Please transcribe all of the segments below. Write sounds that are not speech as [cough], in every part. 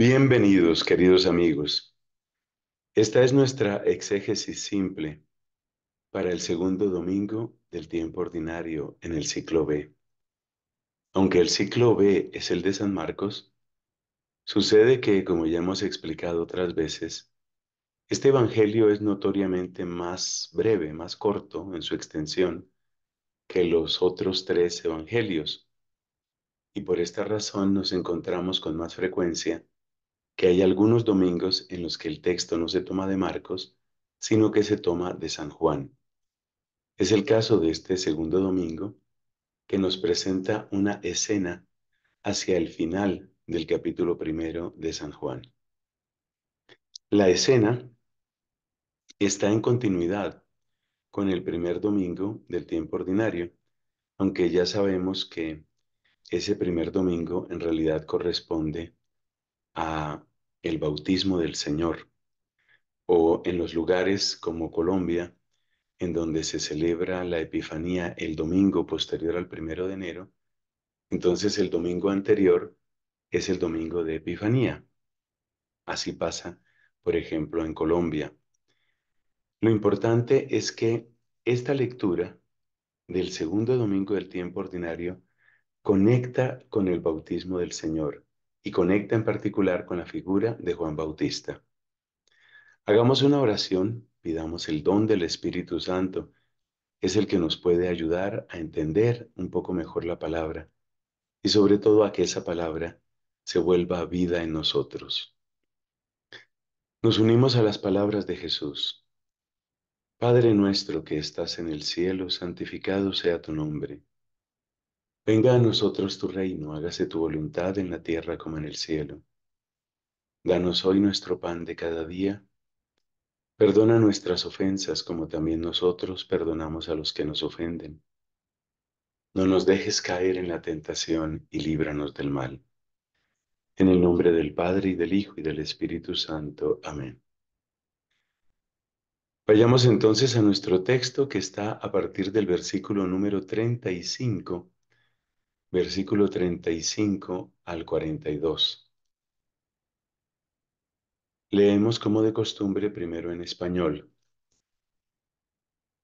Bienvenidos, queridos amigos. Esta es nuestra exégesis simple para el segundo domingo del tiempo ordinario en el ciclo B. Aunque el ciclo B es el de San Marcos, sucede que, como ya hemos explicado otras veces, este Evangelio es notoriamente más breve, más corto en su extensión que los otros tres Evangelios. Y por esta razón nos encontramos con más frecuencia que hay algunos domingos en los que el texto no se toma de Marcos, sino que se toma de San Juan. Es el caso de este segundo domingo, que nos presenta una escena hacia el final del capítulo primero de San Juan. La escena está en continuidad con el primer domingo del tiempo ordinario, aunque ya sabemos que ese primer domingo en realidad corresponde a el bautismo del Señor, o en los lugares como Colombia, en donde se celebra la Epifanía el domingo posterior al primero de enero, entonces el domingo anterior es el domingo de Epifanía. Así pasa, por ejemplo, en Colombia. Lo importante es que esta lectura del segundo domingo del tiempo ordinario conecta con el bautismo del Señor y conecta en particular con la figura de Juan Bautista. Hagamos una oración, pidamos el don del Espíritu Santo, es el que nos puede ayudar a entender un poco mejor la palabra y sobre todo a que esa palabra se vuelva vida en nosotros. Nos unimos a las palabras de Jesús. Padre nuestro que estás en el cielo, santificado sea tu nombre. Venga a nosotros tu reino, hágase tu voluntad en la tierra como en el cielo. Danos hoy nuestro pan de cada día. Perdona nuestras ofensas como también nosotros perdonamos a los que nos ofenden. No nos dejes caer en la tentación y líbranos del mal. En el nombre del Padre y del Hijo y del Espíritu Santo. Amén. Vayamos entonces a nuestro texto que está a partir del versículo número 35 versículo 35 al 42. Leemos como de costumbre primero en español.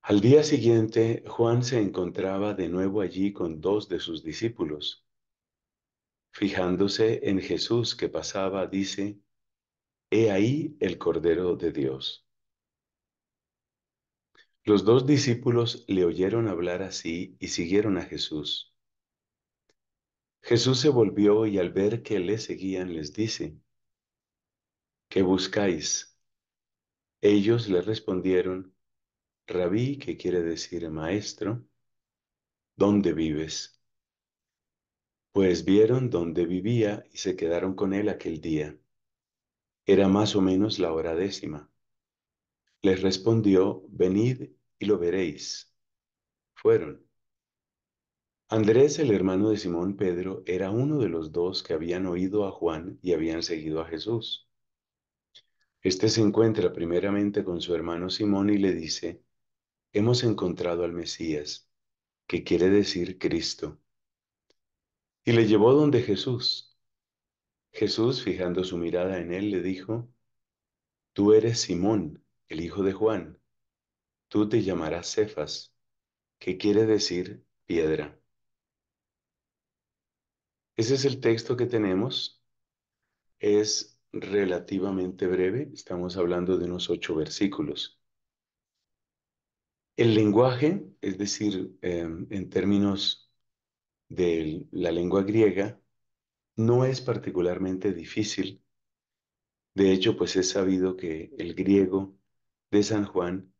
Al día siguiente, Juan se encontraba de nuevo allí con dos de sus discípulos. Fijándose en Jesús que pasaba, dice, He ahí el Cordero de Dios. Los dos discípulos le oyeron hablar así y siguieron a Jesús. Jesús se volvió y al ver que le seguían les dice, ¿qué buscáis? Ellos le respondieron, Rabí, que quiere decir maestro, ¿dónde vives? Pues vieron dónde vivía y se quedaron con él aquel día. Era más o menos la hora décima. Les respondió, venid y lo veréis. Fueron Andrés, el hermano de Simón Pedro, era uno de los dos que habían oído a Juan y habían seguido a Jesús. Este se encuentra primeramente con su hermano Simón y le dice, hemos encontrado al Mesías, que quiere decir Cristo. Y le llevó donde Jesús. Jesús, fijando su mirada en él, le dijo, Tú eres Simón, el hijo de Juan. Tú te llamarás Cefas, que quiere decir piedra. Ese es el texto que tenemos. Es relativamente breve, estamos hablando de unos ocho versículos. El lenguaje, es decir, em, en términos de la lengua griega, no es particularmente difícil. De hecho, pues es sabido que el griego de San Juan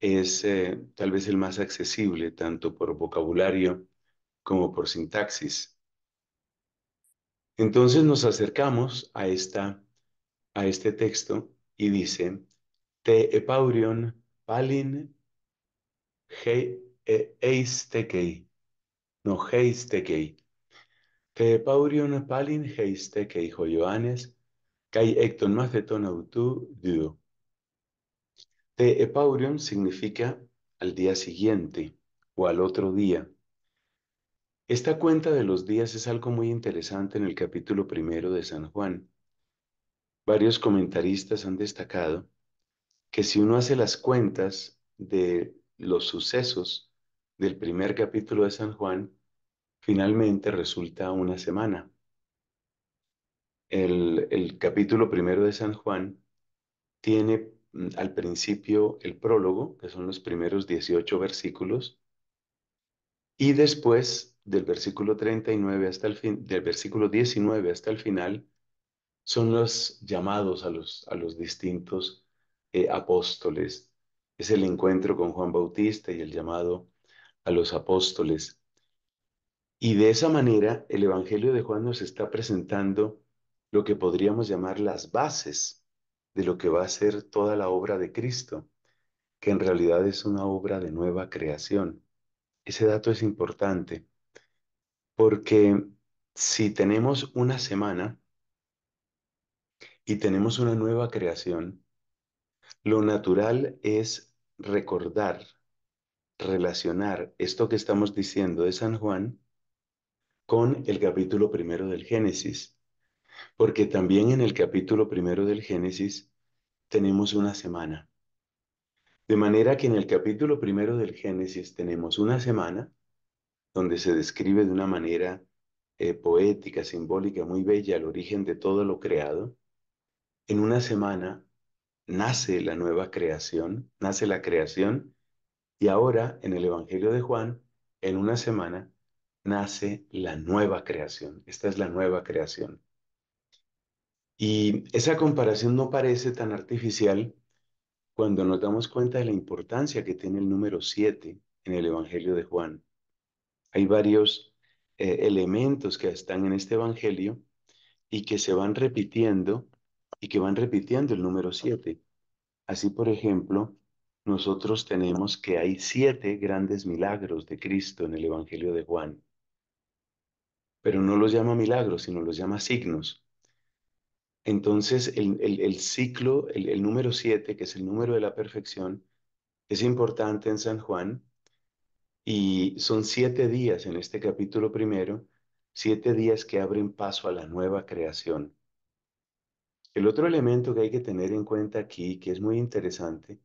es eh, tal vez el más accesible, tanto por vocabulario como por sintaxis. Entonces nos acercamos a, este texto y dice, te epaurion palin heistekei. E, no, heistekei. Te epaurion palin heistekei, joyoanes, kai ecton maceton autu duo. Te epaurion significa al día siguiente o al otro día. Esta cuenta de los días es algo muy interesante en el capítulo primero de San Juan. Varios comentaristas han destacado que si uno hace las cuentas de los sucesos del primer capítulo de San Juan, finalmente resulta una semana. El, capítulo primero de San Juan tiene mm, al principio el prólogo, que son los primeros 18 versículos, y después del versículo 39 hasta el fin, del versículo 19 hasta el final, son los llamados a los, a los distintos eh, apóstoles. Es el encuentro con Juan Bautista y el llamado a los apóstoles. Y de esa manera el Evangelio de Juan nos está presentando lo que podríamos llamar las bases de lo que va a ser toda la obra de Cristo, que en realidad es una obra de nueva creación. Ese dato es importante porque si tenemos una semana y tenemos una nueva creación, lo natural es recordar, relacionar esto que estamos diciendo de San Juan con el capítulo primero del Génesis. Porque también en el capítulo primero del Génesis tenemos una semana. De manera que en el capítulo primero del Génesis tenemos una semana donde se describe de una manera eh, poética, simbólica, muy bella el origen de todo lo creado, en una semana nace la nueva creación, nace la creación, y ahora en el Evangelio de Juan, en una semana, nace la nueva creación. Esta es la nueva creación. Y esa comparación no parece tan artificial cuando nos damos cuenta de la importancia que tiene el número 7 en el Evangelio de Juan. Hay varios eh, elementos que están en este Evangelio y que se van repitiendo y que van repitiendo el número siete. Así, por ejemplo, nosotros tenemos que hay siete grandes milagros de Cristo en el Evangelio de Juan. Pero no los llama milagros, sino los llama signos. Entonces, el, ciclo, el, el número siete, que es el número de la perfección, es importante en San Juan y son siete días en este capítulo primero, siete días que abren paso a la nueva creación. El otro elemento que hay que tener en cuenta aquí, que es muy interesante,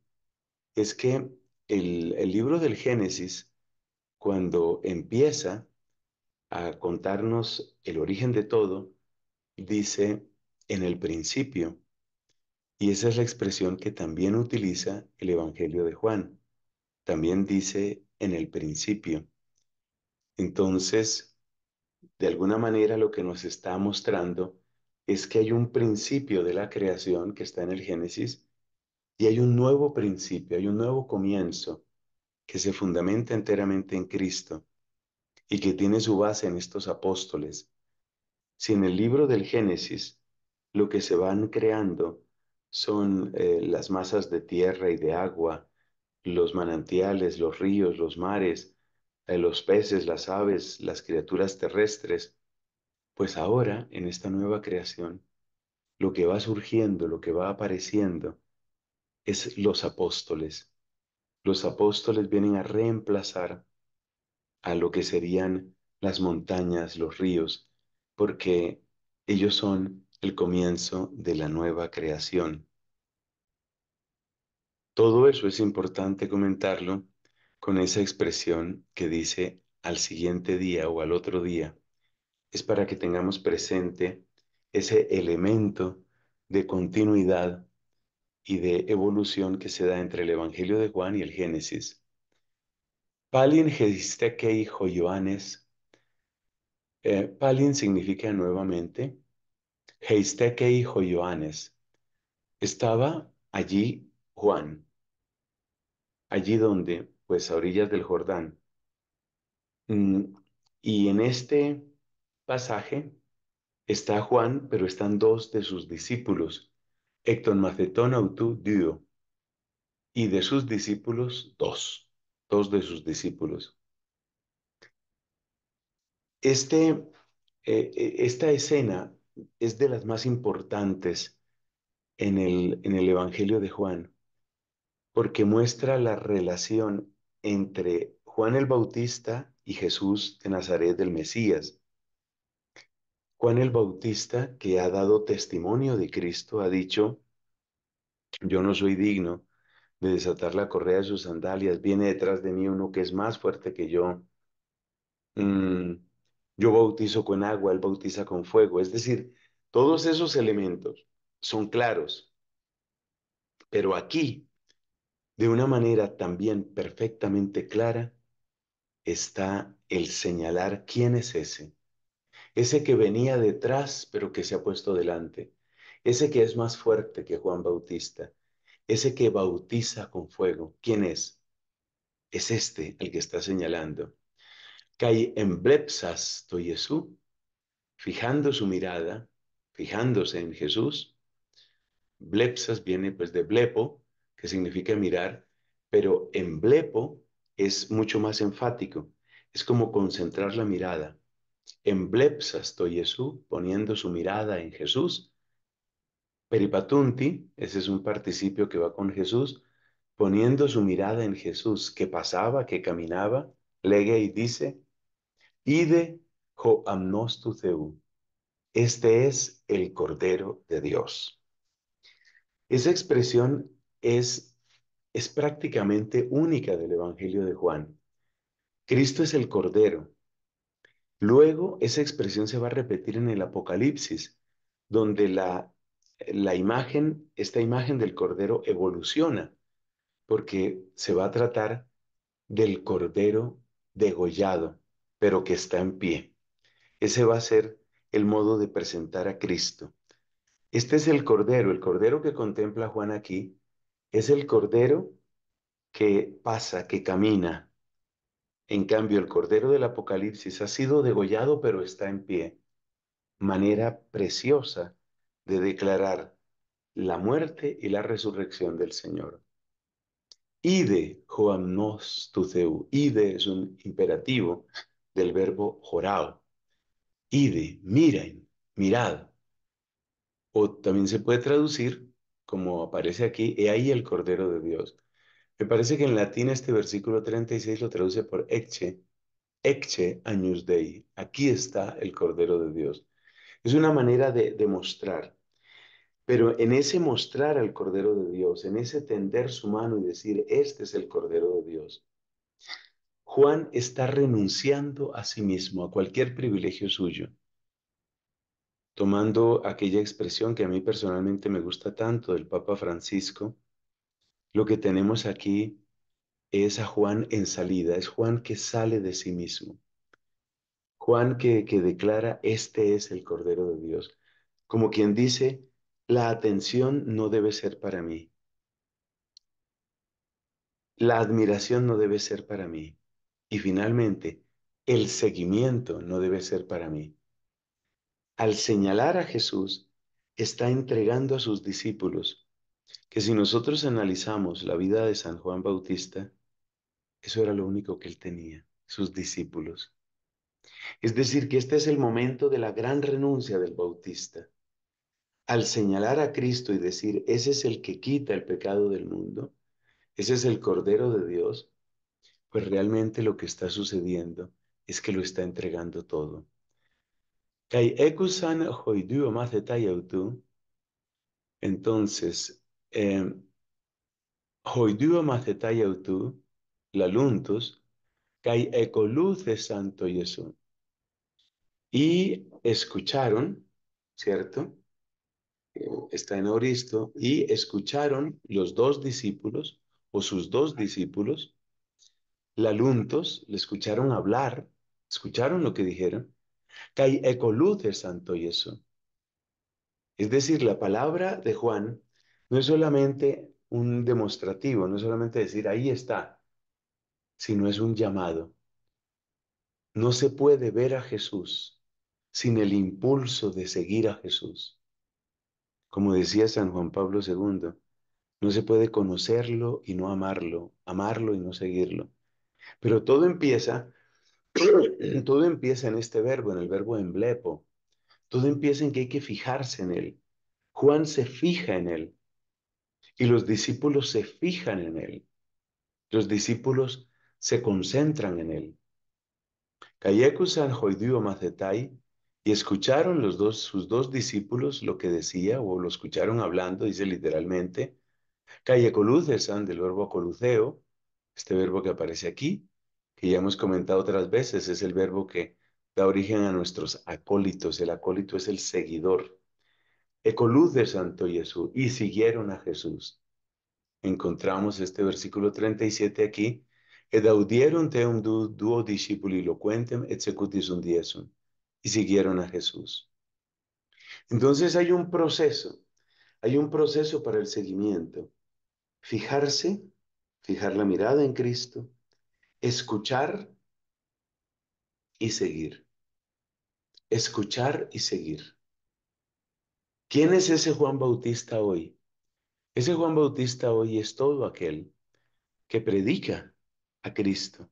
es que el, el libro del Génesis, cuando empieza a contarnos el origen de todo, dice en el principio. Y esa es la expresión que también utiliza el Evangelio de Juan. También dice en el principio. Entonces, de alguna manera lo que nos está mostrando es que hay un principio de la creación que está en el Génesis y hay un nuevo principio, hay un nuevo comienzo que se fundamenta enteramente en Cristo y que tiene su base en estos apóstoles. Si en el libro del Génesis lo que se van creando son eh, las masas de tierra y de agua, los manantiales, los ríos, los mares, eh, los peces, las aves, las criaturas terrestres. Pues ahora, en esta nueva creación, lo que va surgiendo, lo que va apareciendo, es los apóstoles. Los apóstoles vienen a reemplazar a lo que serían las montañas, los ríos, porque ellos son el comienzo de la nueva creación. Todo eso es importante comentarlo con esa expresión que dice al siguiente día o al otro día. Es para que tengamos presente ese elemento de continuidad y de evolución que se da entre el Evangelio de Juan y el Génesis. Palin hijo Joanes. Eh, palin significa nuevamente hijo Joanes. Estaba allí Juan allí donde, pues a orillas del Jordán. Mm, y en este pasaje está Juan, pero están dos de sus discípulos, Hector, Macetón Autú Dio, y de sus discípulos dos, dos de sus discípulos. Este, eh, eh, esta escena es de las más importantes en el, en el Evangelio de Juan porque muestra la relación entre Juan el Bautista y Jesús de Nazaret del Mesías. Juan el Bautista, que ha dado testimonio de Cristo, ha dicho, yo no soy digno de desatar la correa de sus sandalias, viene detrás de mí uno que es más fuerte que yo. Mm, yo bautizo con agua, él bautiza con fuego. Es decir, todos esos elementos son claros, pero aquí de una manera también perfectamente clara está el señalar quién es ese, ese que venía detrás pero que se ha puesto delante, ese que es más fuerte que Juan Bautista, ese que bautiza con fuego, ¿quién es? Es este el que está señalando. en blepsas, to Jesús, fijando su mirada, fijándose en Jesús. Blepsas viene pues de blepo, que significa mirar, pero en blepo es mucho más enfático, es como concentrar la mirada. En estoy Jesús, poniendo su mirada en Jesús. Peripatunti, ese es un participio que va con Jesús, poniendo su mirada en Jesús, que pasaba, que caminaba, lege y dice, Ide amnostu Theu. Este es el Cordero de Dios. Esa expresión es, es prácticamente única del Evangelio de Juan. Cristo es el Cordero. Luego esa expresión se va a repetir en el Apocalipsis, donde la, la imagen, esta imagen del Cordero evoluciona, porque se va a tratar del Cordero degollado, pero que está en pie. Ese va a ser el modo de presentar a Cristo. Este es el Cordero, el Cordero que contempla Juan aquí, es el cordero que pasa, que camina. En cambio, el cordero del Apocalipsis ha sido degollado, pero está en pie. Manera preciosa de declarar la muerte y la resurrección del Señor. Ide joamnos nos Ide es un imperativo del verbo jorao. Ide, miren, mirad. O también se puede traducir como aparece aquí, he ahí el Cordero de Dios. Me parece que en latín este versículo 36 lo traduce por ecce, ecce agnus dei, aquí está el Cordero de Dios. Es una manera de demostrar, pero en ese mostrar al Cordero de Dios, en ese tender su mano y decir, este es el Cordero de Dios, Juan está renunciando a sí mismo, a cualquier privilegio suyo tomando aquella expresión que a mí personalmente me gusta tanto del Papa Francisco, lo que tenemos aquí es a Juan en salida, es Juan que sale de sí mismo. Juan que, declara, este es el Cordero de Dios. Como quien dice, la atención no debe ser para mí. La admiración no debe ser para mí. Y finalmente, el seguimiento no debe ser para mí al señalar a Jesús, está entregando a sus discípulos, que si nosotros analizamos la vida de San Juan Bautista, eso era lo único que él tenía, sus discípulos. Es decir, que este es el momento de la gran renuncia del Bautista. Al señalar a Cristo y decir, ese es el que quita el pecado del mundo, ese es el Cordero de Dios, pues realmente lo que está sucediendo es que lo está entregando todo. Kai ekusan hoidu más Entonces, em, hoidu más que laluntus, kai ecoluz de Santo Jesús. Y escucharon, ¿cierto? Está en Oristo, y escucharon los dos discípulos, o sus dos discípulos, laluntos, le escucharon hablar, escucharon lo que dijeron, luz santo eso Es decir, la palabra de Juan no es solamente un demostrativo, no es solamente decir ahí está, sino es un llamado. No se puede ver a Jesús sin el impulso de seguir a Jesús. Como decía San Juan Pablo II, no se puede conocerlo y no amarlo, amarlo y no seguirlo. Pero todo empieza todo empieza en este verbo, en el verbo emblepo. Todo empieza en que hay que fijarse en él. Juan se fija en él. Y los discípulos se fijan en él. Los discípulos se concentran en él. san macetai y escucharon los dos, sus dos discípulos lo que decía, o lo escucharon hablando, dice literalmente, Calle del verbo coluceo, este verbo que aparece aquí, que ya hemos comentado otras veces, es el verbo que da origen a nuestros acólitos. El acólito es el seguidor. Ecoluz de Santo Jesús y siguieron a Jesús. Encontramos este versículo 37 aquí. Edaudieron teum duo discipuli loquentem executis un undiesum. Y siguieron a Jesús. Entonces hay un proceso. Hay un proceso para el seguimiento. Fijarse, fijar la mirada en Cristo, Escuchar y seguir. Escuchar y seguir. ¿Quién es ese Juan Bautista hoy? Ese Juan Bautista hoy es todo aquel que predica a Cristo,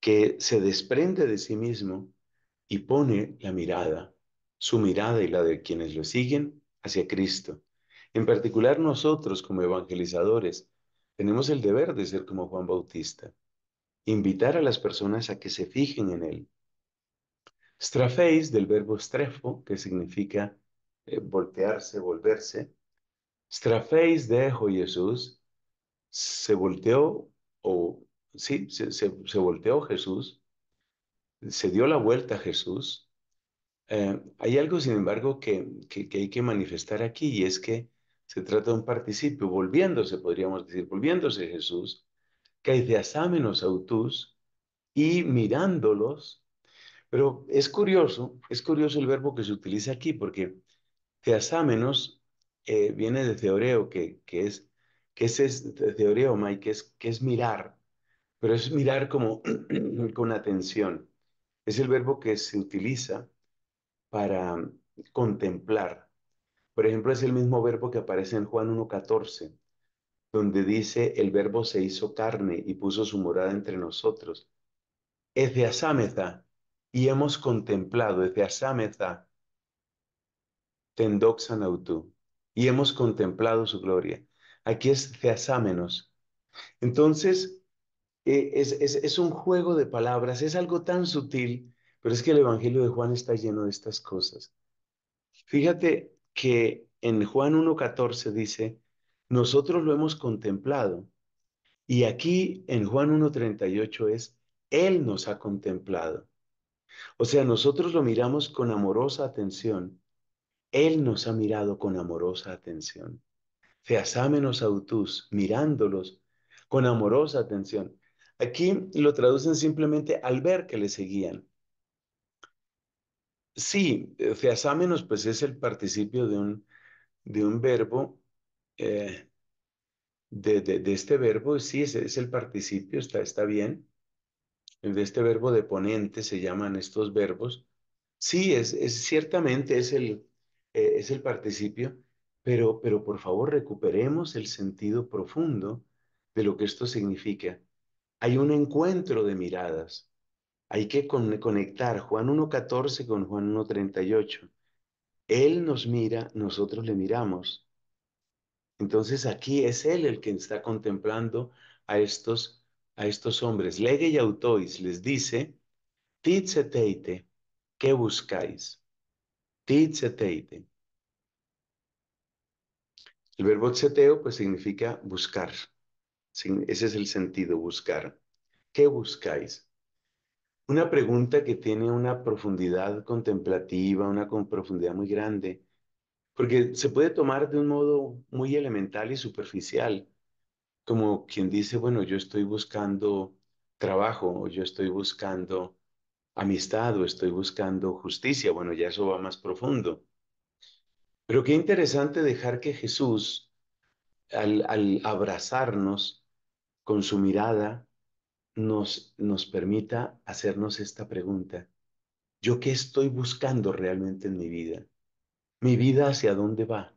que se desprende de sí mismo y pone la mirada, su mirada y la de quienes lo siguen hacia Cristo. En particular nosotros como evangelizadores tenemos el deber de ser como Juan Bautista invitar a las personas a que se fijen en él. Strafeis, del verbo strefo, que significa eh, voltearse, volverse, strafeis dejo Jesús, se volteó, o sí, se, volteó Jesús, se dio la vuelta a Jesús. Eh, hay algo, sin embargo, que, hay que manifestar aquí y es que se trata de un participio, volviéndose, podríamos decir, volviéndose Jesús, teasámenos autus y mirándolos. Pero es curioso, es curioso el verbo que se utiliza aquí, porque teasámenos eh, viene de teoreo, que, que es, que es, que es, que es mirar, pero es mirar como [clears throat] con atención. Es el verbo que se utiliza para contemplar. Por ejemplo, es el mismo verbo que aparece en Juan 1.14 donde dice, el verbo se hizo carne y puso su morada entre nosotros. Es de y hemos contemplado, es Tendoxanautú, y hemos contemplado su gloria. Aquí es Theasámenos. Entonces, eh, es, es, es un juego de palabras, es algo tan sutil, pero es que el Evangelio de Juan está lleno de estas cosas. Fíjate que en Juan 1.14 dice, nosotros lo hemos contemplado. Y aquí en Juan 1.38 es, Él nos ha contemplado. O sea, nosotros lo miramos con amorosa atención. Él nos ha mirado con amorosa atención. Feasámenos autus, mirándolos con amorosa atención. Aquí lo traducen simplemente al ver que le seguían. Sí, eh, feasámenos pues es el participio de un, de un verbo eh, de, este verbo, sí, es, el participio, está, está bien. De este verbo de ponente se llaman estos verbos. Sí, es, es ciertamente es el, eh, es el participio, pero, pero por favor recuperemos el sentido profundo de lo que esto significa. Hay un encuentro de miradas. Hay que conectar Juan 1.14 con Juan 1.38. Él nos mira, nosotros le miramos. Entonces aquí es él el que está contemplando a estos, a estos hombres. Lege y autois les dice, titzeteite, ¿qué buscáis? Titzeteite. El verbo tzeteo pues significa buscar. Ese es el sentido, buscar. ¿Qué buscáis? Una pregunta que tiene una profundidad contemplativa, una profundidad muy grande. Porque se puede tomar de un modo muy elemental y superficial, como quien dice, bueno, yo estoy buscando trabajo, o yo estoy buscando amistad, o estoy buscando justicia. Bueno, ya eso va más profundo. Pero qué interesante dejar que Jesús, al, al abrazarnos con su mirada, nos, nos permita hacernos esta pregunta. ¿Yo qué estoy buscando realmente en mi vida? ¿Mi vida hacia dónde va?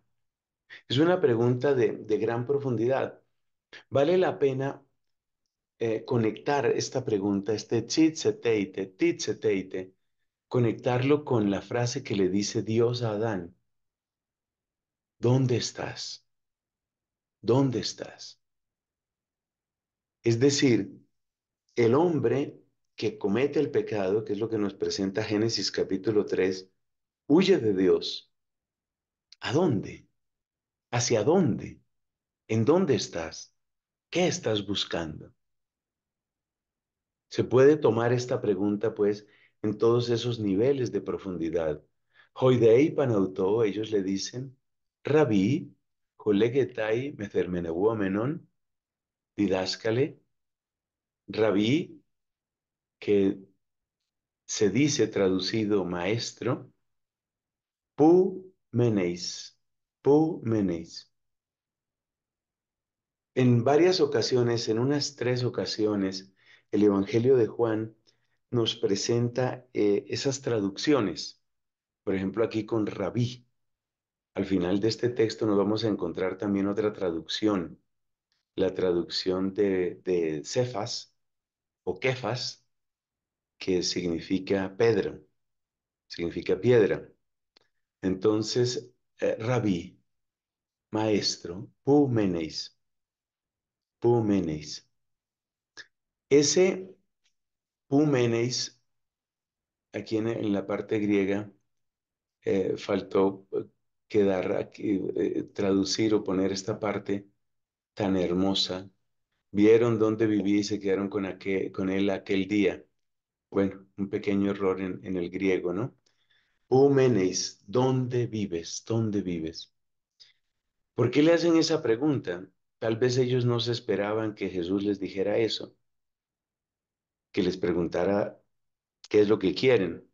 Es una pregunta de, gran profundidad. Vale la pena eh, conectar esta pregunta, este tzitzeteite, titzeteite, conectarlo con la frase que le dice Dios a Adán. ¿Dónde estás? ¿Dónde estás? Es decir, el hombre que comete el pecado, que es lo que nos presenta Génesis capítulo 3, huye de Dios ¿A dónde? ¿Hacia dónde? ¿En dónde estás? ¿Qué estás buscando? Se puede tomar esta pregunta, pues, en todos esos niveles de profundidad. Hoidei panautó, ellos le dicen, Rabí, kolegetai, Didáscale, Rabí, que se dice traducido maestro, Pu Meneis, Pu Meneis. En varias ocasiones, en unas tres ocasiones, el Evangelio de Juan nos presenta eh, esas traducciones. Por ejemplo, aquí con rabí. Al final de este texto nos vamos a encontrar también otra traducción, la traducción de, Cefas o Kefas, que significa Pedro, significa piedra. Entonces, eh, rabí, maestro, Púmenes, Púmenes. Ese Púmenes, aquí en, la parte griega, eh, faltó eh, quedar aquí, traducir o poner esta parte tan hermosa. Vieron dónde viví y se quedaron con, aquel, con él aquel día. Bueno, un pequeño error en el griego, ¿no? ¿dónde vives? ¿Dónde vives? ¿Por qué le hacen esa pregunta? Tal vez ellos no se esperaban que Jesús les dijera eso, que les preguntara qué es lo que quieren.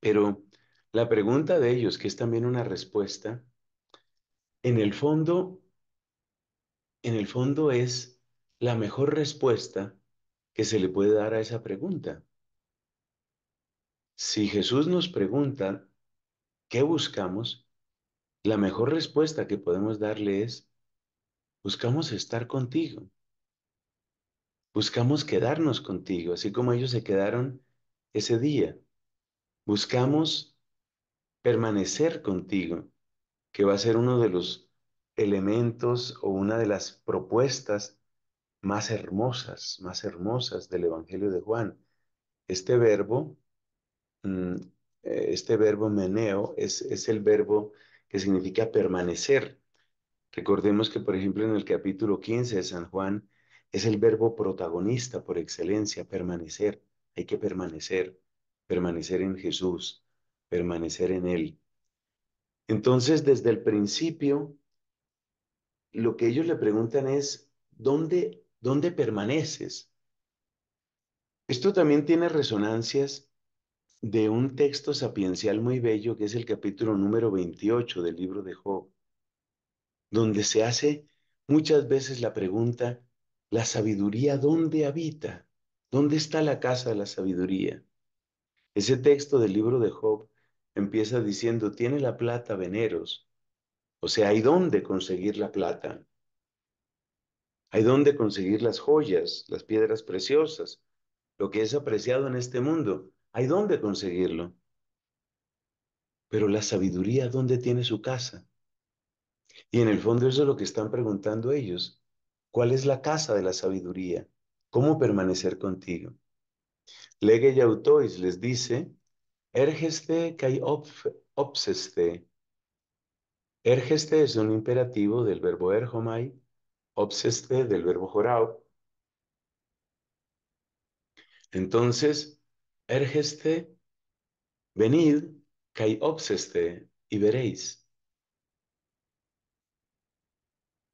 Pero la pregunta de ellos, que es también una respuesta, en el fondo, en el fondo es la mejor respuesta que se le puede dar a esa pregunta. Si Jesús nos pregunta qué buscamos, la mejor respuesta que podemos darle es, buscamos estar contigo. Buscamos quedarnos contigo, así como ellos se quedaron ese día. Buscamos permanecer contigo, que va a ser uno de los elementos o una de las propuestas más hermosas, más hermosas del Evangelio de Juan. Este verbo Mm, eh, este verbo meneo es, es el verbo que significa permanecer. Recordemos que, por ejemplo, en el capítulo 15 de San Juan, es el verbo protagonista por excelencia, permanecer. Hay que permanecer, permanecer en Jesús, permanecer en Él. Entonces, desde el principio, lo que ellos le preguntan es, ¿dónde, dónde permaneces? Esto también tiene resonancias de un texto sapiencial muy bello que es el capítulo número 28 del libro de Job, donde se hace muchas veces la pregunta, la sabiduría, ¿dónde habita? ¿Dónde está la casa de la sabiduría? Ese texto del libro de Job empieza diciendo, tiene la plata veneros, o sea, hay dónde conseguir la plata, hay dónde conseguir las joyas, las piedras preciosas, lo que es apreciado en este mundo hay dónde conseguirlo. Pero la sabiduría, ¿dónde tiene su casa? Y en el fondo eso es lo que están preguntando ellos. ¿Cuál es la casa de la sabiduría? ¿Cómo permanecer contigo? Lege autois les dice, ergeste kai obseste. Ergeste es un imperativo del verbo erjomai, obseste del verbo jorao. Entonces, Ergeste, venid, cae obseste, y veréis.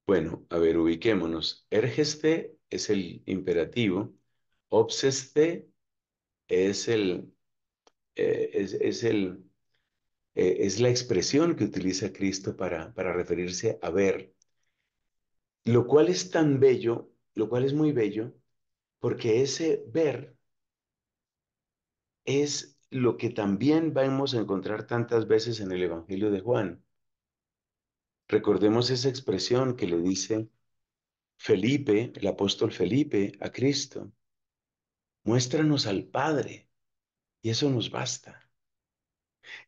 Bueno, a ver, ubiquémonos. Ergeste es el imperativo, obseste es el, eh, es, el eh, es la expresión que utiliza Cristo para, para referirse a ver, lo cual es tan bello, lo cual es muy bello, porque ese ver es lo que también vamos a encontrar tantas veces en el Evangelio de Juan. Recordemos esa expresión que le dice Felipe, el apóstol Felipe, a Cristo. Muéstranos al Padre y eso nos basta.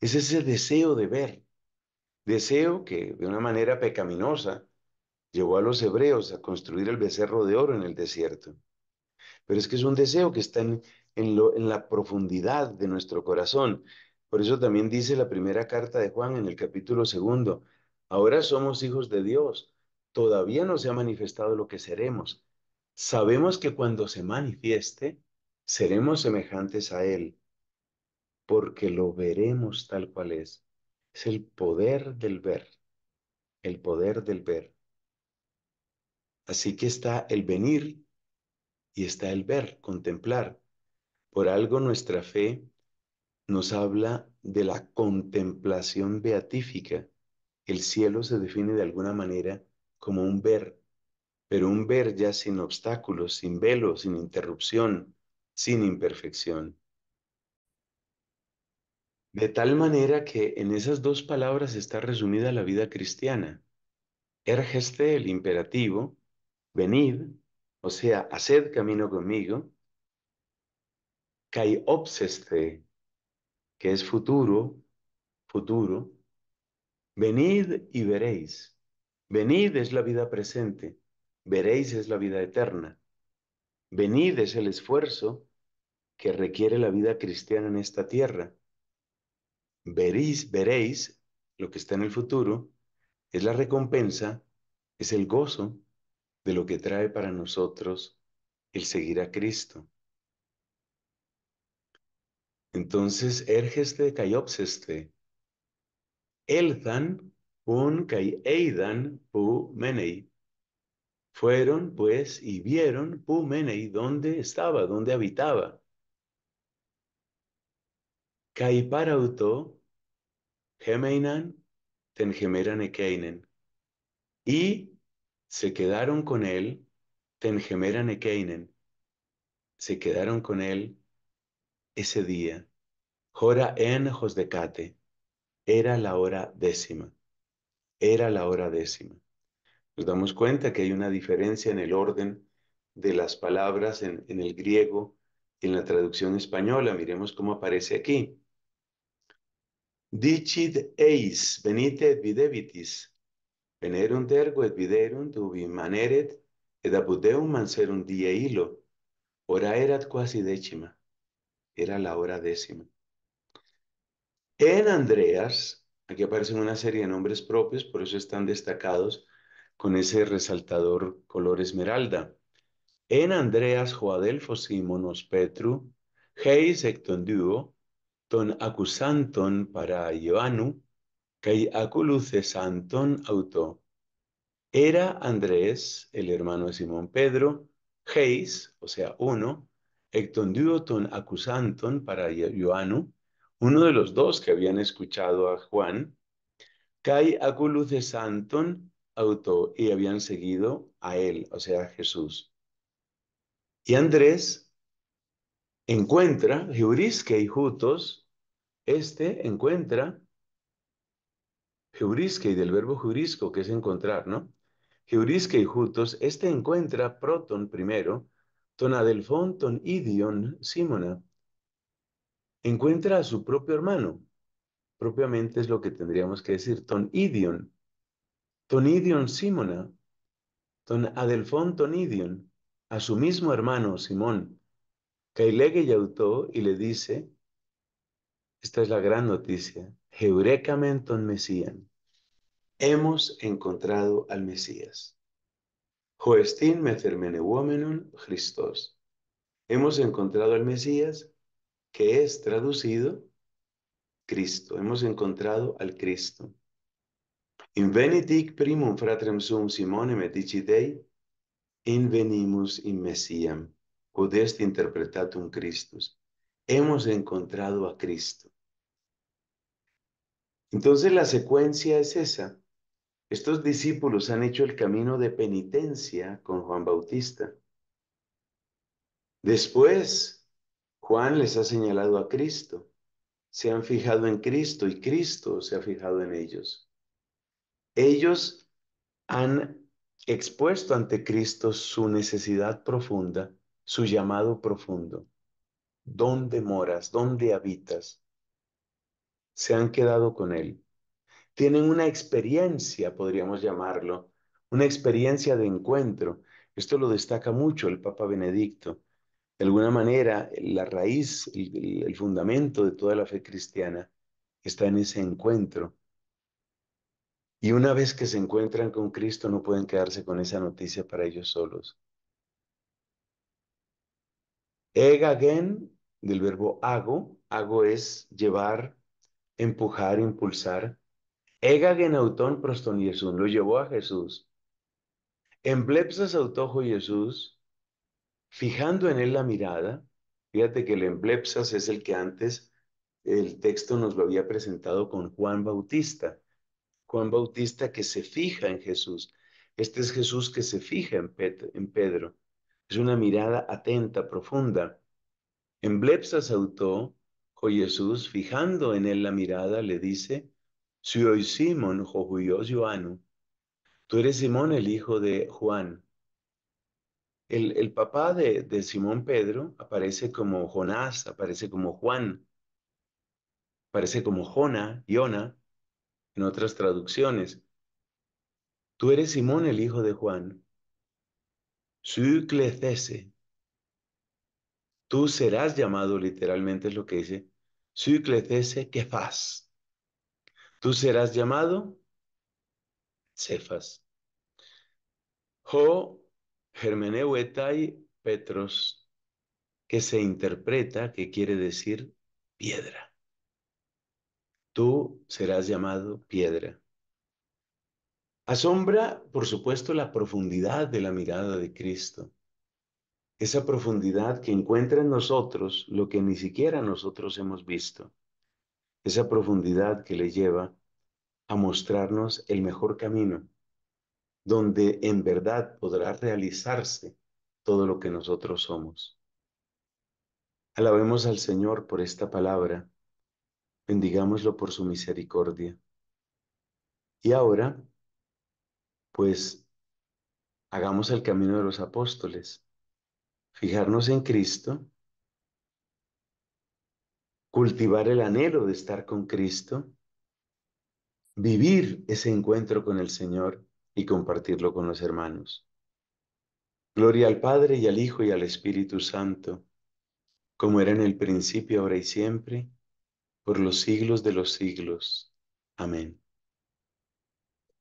Es ese deseo de ver, deseo que de una manera pecaminosa llevó a los hebreos a construir el becerro de oro en el desierto. Pero es que es un deseo que está en, lo, en la profundidad de nuestro corazón. Por eso también dice la primera carta de Juan en el capítulo segundo, ahora somos hijos de Dios, todavía no se ha manifestado lo que seremos. Sabemos que cuando se manifieste, seremos semejantes a Él, porque lo veremos tal cual es. Es el poder del ver, el poder del ver. Así que está el venir y está el ver, contemplar. Por algo nuestra fe nos habla de la contemplación beatífica. El cielo se define de alguna manera como un ver, pero un ver ya sin obstáculos, sin velo, sin interrupción, sin imperfección. De tal manera que en esas dos palabras está resumida la vida cristiana. Ergeste, el imperativo, venid, o sea, haced camino conmigo, kai que es futuro, futuro, venid y veréis. Venid es la vida presente, veréis es la vida eterna. Venid es el esfuerzo que requiere la vida cristiana en esta tierra. Veréis, veréis lo que está en el futuro, es la recompensa, es el gozo, de lo que trae para nosotros el seguir a Cristo. Entonces, ergeste caiopseste. Elzan un kai eidan pu menei. Fueron, pues, y vieron pu menei dónde estaba, dónde habitaba. Kai parauto gemeinan ten Y se quedaron con él nekeinen. se quedaron con él ese día. Jora en Josdecate, era la hora décima, era la hora décima. Nos damos cuenta que hay una diferencia en el orden de las palabras en, el griego y en la traducción española. Miremos cómo aparece aquí. Dicid eis, venite videvitis, Venerum tergo et viderum, maneret et abudeum manserum die hilo. erat quasi décima. Era la hora décima. En Andreas, aquí aparecen una serie de nombres propios, por eso están destacados con ese resaltador color esmeralda. En Andreas Joadelfo Simonos Petru, heis duo, ton acusanton para Ioannu, Kai Santón auto. Era Andrés, el hermano de Simón Pedro, Geis, o sea, uno, ectonduoton acusanton para Joanu, uno de los dos que habían escuchado a Juan, Kai aculuce santon auto, y habían seguido a él, o sea, a Jesús. Y Andrés encuentra, Jurisque y Jutos, este encuentra y del verbo jurisco, que es encontrar, ¿no? y juntos, este encuentra proton primero, ton ton idion, simona. Encuentra a su propio hermano. Propiamente es lo que tendríamos que decir, ton idion. Ton idion, simona. Ton adelfon, ton idion. A su mismo hermano, Simón. y yautó y le dice, esta es la gran noticia, un Mesían. Hemos encontrado al Mesías. Joestin metermeneuomenun Christos. Hemos encontrado al Mesías, que es traducido Cristo. Hemos encontrado al Cristo. Invenitic primum fratrem sum Simone medici Dei, invenimus in Messiam, est interpretatum Christus. Hemos encontrado a Cristo. Entonces la secuencia es esa. Estos discípulos han hecho el camino de penitencia con Juan Bautista. Después, Juan les ha señalado a Cristo. Se han fijado en Cristo y Cristo se ha fijado en ellos. Ellos han expuesto ante Cristo su necesidad profunda, su llamado profundo. ¿Dónde moras? ¿Dónde habitas? se han quedado con Él. Tienen una experiencia, podríamos llamarlo, una experiencia de encuentro. Esto lo destaca mucho el Papa Benedicto. De alguna manera, la raíz, el, fundamento de toda la fe cristiana está en ese encuentro. Y una vez que se encuentran con Cristo, no pueden quedarse con esa noticia para ellos solos. Eg del verbo hago, hago es llevar empujar, impulsar. Ega genautón proston Jesús lo llevó a Jesús. Emblepsas autojo Jesús, fijando en él la mirada. Fíjate que el emblepsas es el que antes el texto nos lo había presentado con Juan Bautista. Juan Bautista que se fija en Jesús. Este es Jesús que se fija en, en Pedro. Es una mirada atenta, profunda. Emblepsas autó Jesús, fijando en él la mirada, le dice, Si hoy Simón, Juan. tú eres Simón, el hijo de Juan. El, papá de, Simón Pedro aparece como Jonás, aparece como Juan, aparece como Jona, Iona, en otras traducciones. Tú eres Simón, el hijo de Juan. Tú serás llamado, literalmente es lo que dice, que quefas. Tú serás llamado Cefas. Jo y petros, que se interpreta, que quiere decir piedra. Tú serás llamado piedra. Asombra, por supuesto, la profundidad de la mirada de Cristo esa profundidad que encuentra en nosotros lo que ni siquiera nosotros hemos visto, esa profundidad que le lleva a mostrarnos el mejor camino, donde en verdad podrá realizarse todo lo que nosotros somos. Alabemos al Señor por esta palabra, bendigámoslo por su misericordia. Y ahora, pues, hagamos el camino de los apóstoles fijarnos en Cristo, cultivar el anhelo de estar con Cristo, vivir ese encuentro con el Señor y compartirlo con los hermanos. Gloria al Padre y al Hijo y al Espíritu Santo, como era en el principio, ahora y siempre, por los siglos de los siglos. Amén.